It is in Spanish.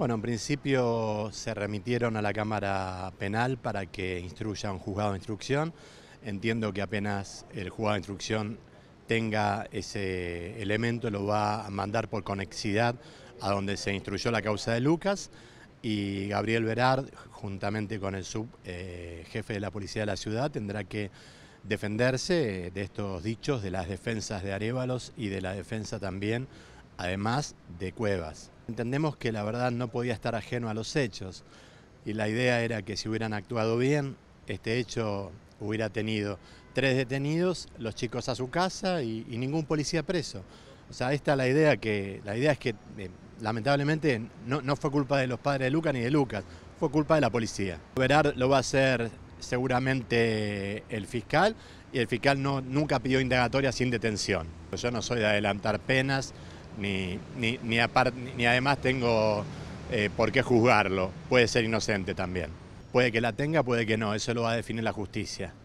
Bueno, en principio se remitieron a la Cámara Penal para que instruya un juzgado de instrucción. Entiendo que apenas el juzgado de instrucción tenga ese elemento, lo va a mandar por conexidad a donde se instruyó la causa de Lucas y Gabriel Verard, juntamente con el subjefe eh, de la Policía de la Ciudad, tendrá que defenderse de estos dichos, de las defensas de Arévalos y de la defensa también además de cuevas. Entendemos que la verdad no podía estar ajeno a los hechos y la idea era que si hubieran actuado bien, este hecho hubiera tenido tres detenidos, los chicos a su casa y, ningún policía preso. O sea, esta es la idea que la idea es que eh, lamentablemente no, fue culpa de los padres de Lucas ni de Lucas, fue culpa de la policía. Verar lo va a hacer seguramente el fiscal y el fiscal no, nunca pidió indagatoria sin detención. Yo no soy de adelantar penas, ni, ni, ni, además tengo eh, por qué juzgarlo. Puede ser inocente también. Puede que la tenga, puede que no, eso lo va a definir la justicia.